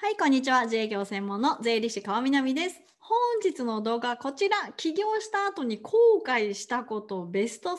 はい、こんにちは。自営業専門の税理士川南です。本日の動画はこちら起業した後に後悔したことベスト3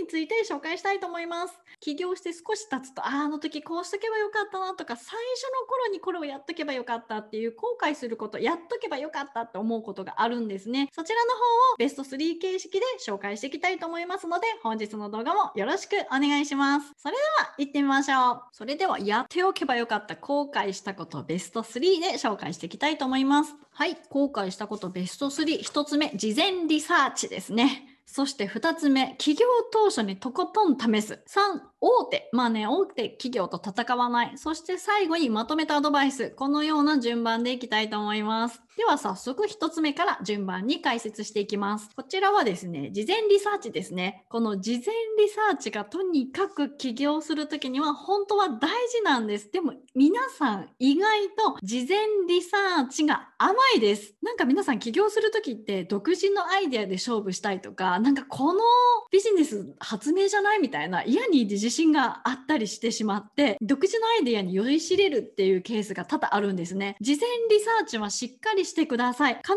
について紹介したいと思います起業して少し経つとああの時こうしとけばよかったなとか最初の頃にこれをやっとけばよかったっていう後悔することやっとけばよかったって思うことがあるんですねそちらの方をベスト3形式で紹介していきたいと思いますので本日の動画もよろしくお願いしますそれでは行ってみましょうそれではやっておけばよかった後悔したことベスト3で紹介していきたいと思いますはい後悔したことベスト3一つ目事前リサーチですねそして二つ目、企業当初にとことん試す。3、大手、まあね、大手企業と戦わない、そして最後にまとめたアドバイス、このような順番でいきたいと思います。では早速1つ目から順番に解説していきます。こちらはですね、事前リサーチですね。この事前リサーチがとにかく起業するときには本当は大事なんです。でも皆さん意外と事前リサーチが甘いです。なんか皆さん起業するときって独自のアイデアで勝負したいとか、なんかこのビジネス発明じゃないみたいな嫌に自信があったりしてしまって独自のアイデアに酔いしれるっていうケースが多々あるんですね事前リサーチはしっかりしてください必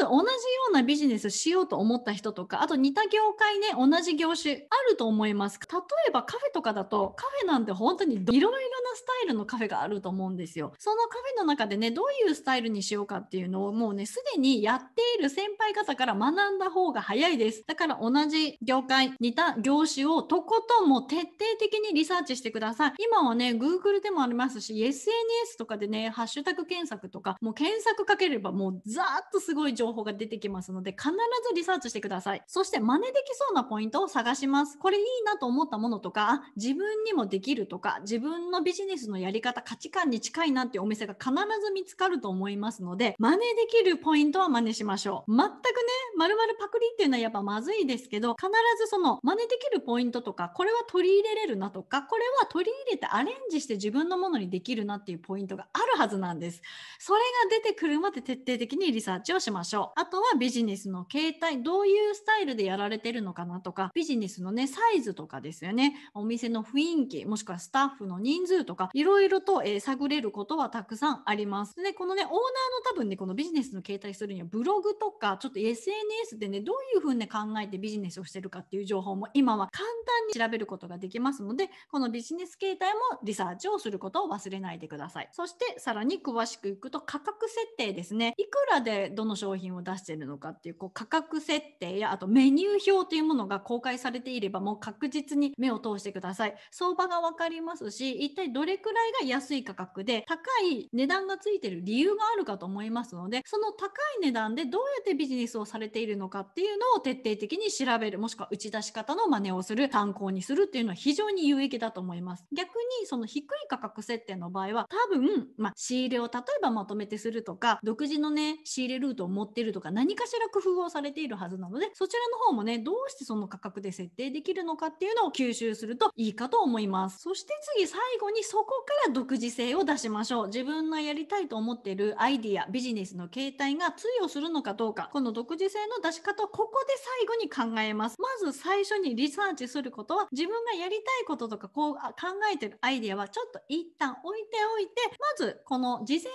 ず同じようなビジネスしようと思った人とかあと似た業界ね同じ業種あると思います例えばカフェとかだとカフェなんて本当にいろいろなスタイルのカフェがあると思うんですよそのカフェの中でねどういうスタイルにしようかっていうのをもうねすでにやっている先輩方から学んだ方が早いですだから同じ業界似た業種をとことんもう徹底的にリサーチしてください。今はね、Google でもありますし、SNS とかでね、ハッシュタグ検索とか、もう検索かければもうザーッとすごい情報が出てきますので、必ずリサーチしてください。そして真似できそうなポイントを探します。これいいなと思ったものとか、自分にもできるとか、自分のビジネスのやり方、価値観に近いなっていうお店が必ず見つかると思いますので、真似できるポイントは真似しましょう。全くね、丸々パクリっていうのはやっぱまずいですけど、必ずその真似できるポイントとか、これは取り入れれるるなとかこれは取り入れてアレンジして自分のものにできるなっていうポイントがあるるはずなんです。それが出てくるまで徹底的にリサーチをしましょう。あとはビジネスの形態、どういうスタイルでやられてるのかなとか、ビジネスのね、サイズとかですよね。お店の雰囲気、もしくはスタッフの人数とか、いろいろと、えー、探れることはたくさんあります。で、このね、オーナーの多分ね、このビジネスの形態するには、ブログとか、ちょっと SNS でね、どういうふうに、考えてビジネスをしてるかっていう情報も今は簡単に調べることができますので、このビジネス形態もリサーチをすることを忘れないでください。そして、さらに詳しくいくと価格設定ですねいくらでどの商品を出してるのかっていうこう価格設定やあとメニュー表というものが公開されていればもう確実に目を通してください相場が分かりますし一体どれくらいが安い価格で高い値段がついてる理由があるかと思いますのでその高い値段でどうやってビジネスをされているのかっていうのを徹底的に調べるもしくは打ち出し方の真似をする参考にするっていうのは非常に有益だと思います逆にその低い価格設定の場合は多分、ま仕入れを例えばまとめてするとか独自のね仕入れルートを持ってるとか何かしら工夫をされているはずなのでそちらの方もねどうしてその価格で設定できるのかっていうのを吸収するといいかと思いますそして次最後にそこから独自性を出しましょう自分のやりたいと思ってるアイディアビジネスの形態が通用するのかどうかこの独自性の出し方をここで最後に考えますまず最初にリサーチすることは自分がやりたいこととかこう考えてるアイデアはちょっと一旦置いておいてまずこの事前リサ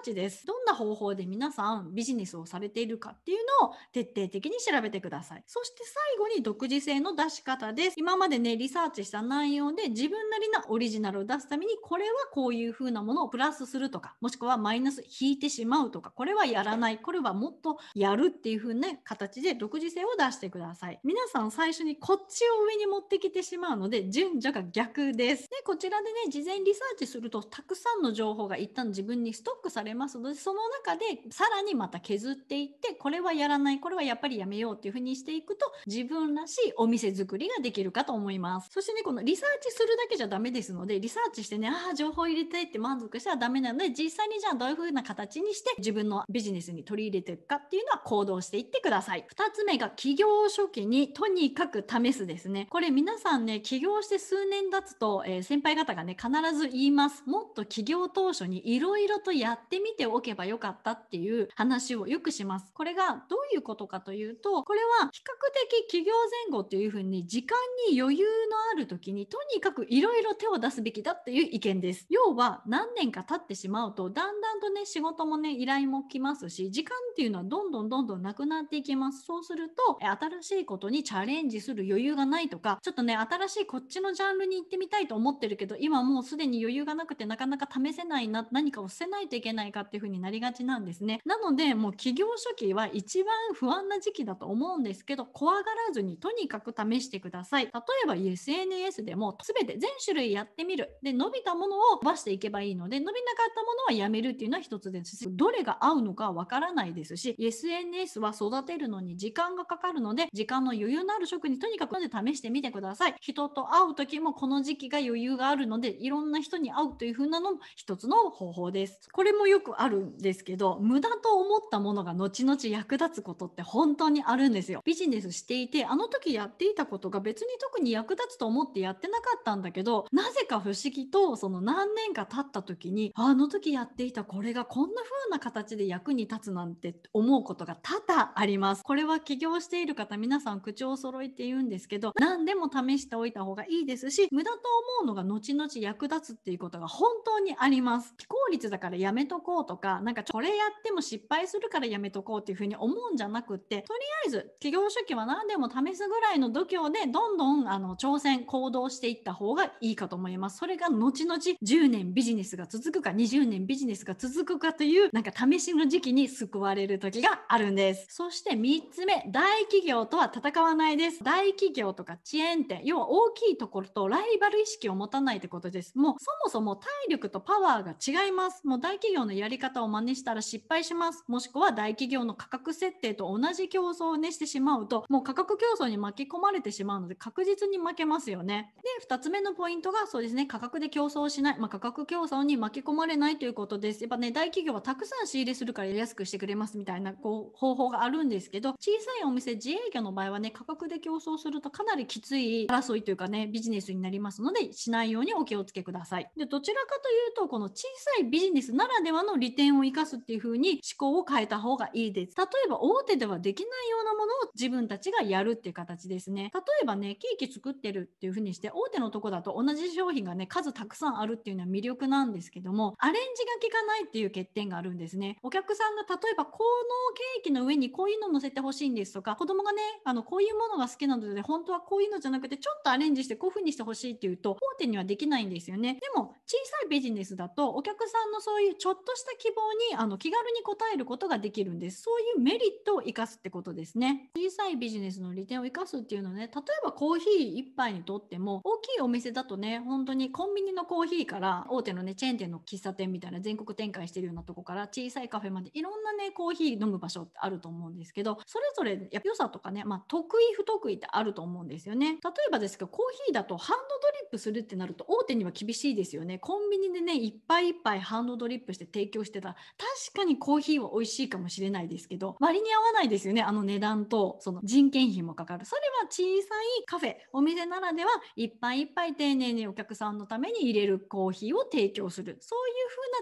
ーチです。どんな方法で皆さんビジネスをされているかっていうのを徹底的に調べてください。そして最後に独自性の出し方です。今までね、リサーチした内容で自分なりなオリジナルを出すために、これはこういう風なものをプラスするとか、もしくはマイナス引いてしまうとか、これはやらない、これはもっとやるっていう風な形で独自性を出してください。皆さん最初にこっちを上に持ってきてしまうので、順序が逆です。で、こちらでね、事前リサーチするとたくさんの情報が一旦旦自分にストックされますのでその中でさらにまた削っていってこれはやらないこれはやっぱりやめようっていうふうにしていくと自分らしいお店作りができるかと思いますそしてねこのリサーチするだけじゃダメですのでリサーチしてねああ情報入れてって満足したらダメなので実際にじゃあどういうふうな形にして自分のビジネスに取り入れていくかっていうのは行動していってください2つ目が起業初期にとにかく試すですねこれ皆さんね起業して数年経つと、えー、先輩方がね必ず言いますもっと起業当初にいろいろとやってみておけばよかったっていう話をよくします。これがどういうことかというと、これは比較的企業前後というふうに時間に余裕のある時にとにかくいろいろ手を出すべきだっていう意見です。要は何年か経ってしまうと、だんだんとね、仕事もね、依頼も来ますし、時間っていうのはどんどんどんどんなくなっていきます。そうすると、新しいことにチャレンジする余裕がないとか、ちょっとね、新しいこっちのジャンルに行ってみたいと思ってるけど、今もうすでに余裕がなくてなかなか試せないなって何かを捨てないといけないかっていうふうになりがちなんですね。なのでもう起業初期は一番不安な時期だと思うんですけど怖がらずにとにかく試してください。例えば SNS でも全て全種類やってみるで伸びたものを伸ばしていけばいいので伸びなかったものはやめるっていうのは一つですしどれが合うのかわからないですし SNS は育てるのに時間がかかるので時間の余裕のある職にとにかくま試してみてください。人と会う時もこの時期が余裕があるのでいろんな人に会うという風なのも一つの方法です。これもよくあるんですけど、無駄と思ったものが後々役立つことって本当にあるんですよ。ビジネスしていて、あの時やっていたことが別に特に役立つと思ってやってなかったんだけど、なぜか不思議とその何年か経った時に、あの時やっていたこれがこんな風な形で役に立つなんて思うことが多々あります。これは起業している方、皆さん口を揃えて言うんですけど、何でも試しておいた方がいいですし、無駄と思うのが後々役立つっていうことが本当にあります。効率だからやめとこうとか、なんかこれやっても失敗するからやめとこうっていうふうに思うんじゃなくって、とりあえず企業初期は何でも試すぐらいの度胸で、どんどんあの挑戦、行動していった方がいいかと思います。それが後々10年ビジネスが続くか、20年ビジネスが続くかという、なんか試しの時期に救われる時があるんです。そして3つ目、大企業とは戦わないです。大企業とか遅延って、要は大きいところとライバル意識を持たないってことです。もうそもそも体力とパワーが違違います。もう大企業のやり方を真似したら失敗します。もしくは大企業の価格設定と同じ競争を熱してしまうと、もう価格競争に巻き込まれてしまうので確実に負けますよね。で、2つ目のポイントがそうですね、価格で競争しない、まあ、価格競争に巻き込まれないということです。やっぱね、大企業はたくさん仕入れするから安くしてくれますみたいなこう方法があるんですけど、小さいお店、自営業の場合はね、価格で競争するとかなりきつい争いというかね、ビジネスになりますので、しないようにお気をつけください。で、どちらかというと、この小さいビジネスならではの利点を生かすっていう風に思考を変えた方がいいです。例えば大手ではできないようなものを自分たちがやるっていう形ですね。例えばね、ケーキ作ってるっていう風にして大手のとこだと同じ商品がね、数たくさんあるっていうのは魅力なんですけども、アレンジが効かないっていう欠点があるんですね。お客さんが例えばこのケーキの上にこういうの乗せてほしいんですとか、子供がね、あの、こういうものが好きなので、本当はこういうのじゃなくて、ちょっとアレンジしてこういう風にしてほしいっていうと、大手にはできないんですよね。でも、小さいビジネスだと、お客さんのそういうちょっとした希望にあの気軽に応えることができるんですそういうメリットを生かすってことですね小さいビジネスの利点を生かすっていうのはね例えばコーヒー一杯にとっても大きいお店だとね本当にコンビニのコーヒーから大手のねチェーン店の喫茶店みたいな全国展開してるようなとこから小さいカフェまでいろんなねコーヒー飲む場所ってあると思うんですけどそれぞれ良さとかね、まあ、得意不得意ってあると思うんですよね例えばですけどコーヒーだとハンドドリップするってなると大手には厳しいですよねコンビニでねいっぱいいっぱい杯ハンドドリップして提供してた確かにコーヒーは美味しいかもしれないですけど割に合わないですよねあの値段とその人件費もかかるそれは小さいカフェお店ならでは一杯一杯丁寧にお客さんのために入れるコーヒーを提供するそういう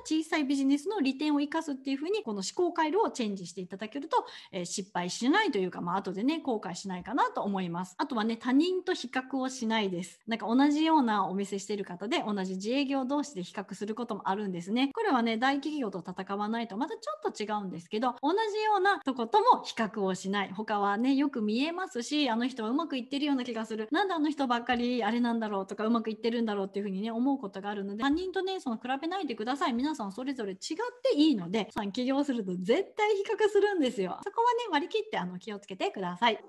風な小さいビジネスの利点を生かすっていう風にこの思考回路をチェンジしていただけると、えー、失敗しないというかまあ後でね後悔しないかなと思いますあとはね他人と比較をしないですなんか同じようなお店してる方で同じ自営業同士で比較することもあるんですですね。これはね、大企業と戦わないとまたちょっと違うんですけど、同じようなとことも比較をしない。他はね、よく見えますし、あの人はうまくいってるような気がする。なんであの人ばっかりあれなんだろうとか、うまくいってるんだろうっていうふうにね、思うことがあるので、他人とね、その比べないでください。皆さんそれぞれ違っていいので、さん起業すると絶対比較するんですよ。そこはね、割り切ってあの気をつけてください。はい。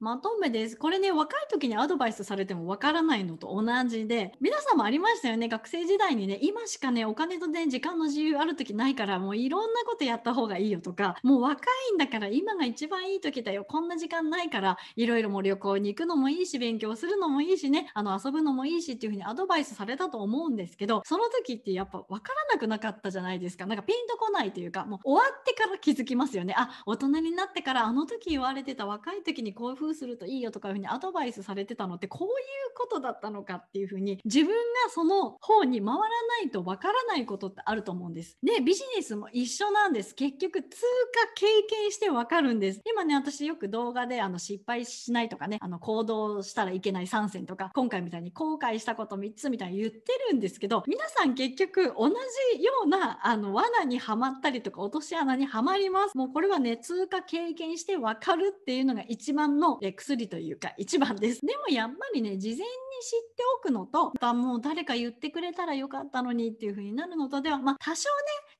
まとめです。これね、若い時にアドバイスされてもわからないのと同じで、皆さんもありましたよね。学生時代にね、今しかね、お金とね、時間の自由ある時ないから、もういろんなことやった方がいいよとか、もう若いんだから今が一番いい時だよ。こんな時間ないから、いろいろもう旅行に行くのもいいし、勉強するのもいいしね、あの遊ぶのもいいしっていうふうにアドバイスされたと思うんですけど、その時ってやっぱわからなくなかったじゃないですか。なんかピンとこないというか、もう終わってから気づきますよね。あ、大人になってからあの時言われてた若い時にこういううするといいよとかいうふうにアドバイスされてたのってこういうことだったのかっていうふうに自分がその方に回らないとわからないことってあると思うんです。でビジネスも一緒なんです。結局通過経験してわかるんです。今ね私よく動画であの失敗しないとかねあの行動したらいけない参戦とか今回みたいに後悔したこと3つみたいに言ってるんですけど皆さん結局同じようなあの罠にはまったりとか落とし穴にはまります。もうこれはね通過経験してわかるっていうのが一番の薬というか一番です。でもやっぱりね事前に知っておくのともう誰か言ってくれたらよかったのにっていう風になるのとでは、まあ、多少ね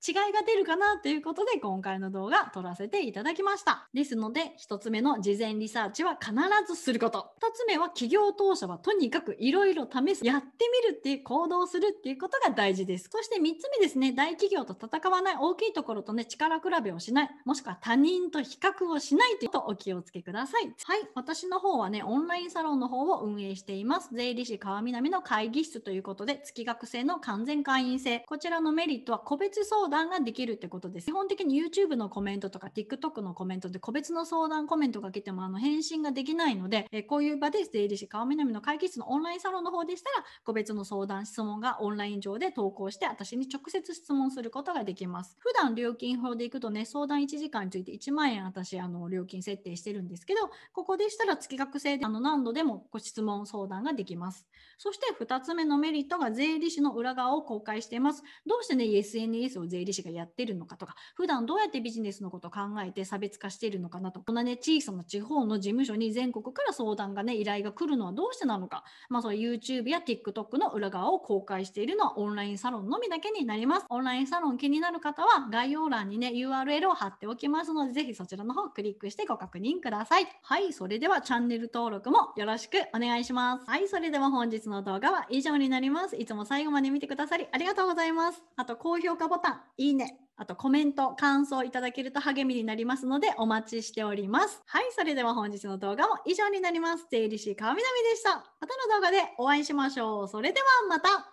違いが出るかなということで今回の動画撮らせていただきましたですので1つ目の事前リサーチは必ずすること2つ目は企業当社はとにかくいろいろ試すやってみるっていう行動するっていうことが大事ですそして3つ目ですね大企業と戦わない大きいところとね力比べをしないもしくは他人と比較をしないということをお気をつけくださいはい私の方はねオンラインサロンの方を運営しています税税理士川南の会議室ということで、月額制の完全会員制。こちらのメリットは個別相談ができるってことです。基本的に YouTube のコメントとか TikTok のコメントで個別の相談コメントが来てもあの返信ができないので、えこういう場で税理士川南の会議室のオンラインサロンの方でしたら、個別の相談質問がオンライン上で投稿して、私に直接質問することができます。普段料金法でいくとね、相談1時間について1万円私、あの、料金設定してるんですけど、ここでしたら月額制であの何度でもご質問相談ができます。ます。そして2つ目のメリットが税理士の裏側を公開しています。どうしてね、SNS を税理士がやってるのかとか、普段どうやってビジネスのことを考えて差別化しているのかなと、こんなね、小さな地方の事務所に全国から相談がね、依頼が来るのはどうしてなのか、まあそう YouTube や TikTok の裏側を公開しているのはオンラインサロンのみだけになります。オンラインサロン気になる方は概要欄にね、URL を貼っておきますので、ぜひそちらの方をクリックしてご確認ください。はい、それではチャンネル登録もよろしくお願いします。はい、それれでは本日の動画は以上になります。いつも最後まで見てくださりありがとうございます。あと高評価ボタン、いいね、あとコメント、感想いただけると励みになりますのでお待ちしております。はい、それでは本日の動画も以上になります。税理士川南でした。またの動画でお会いしましょう。それではまた。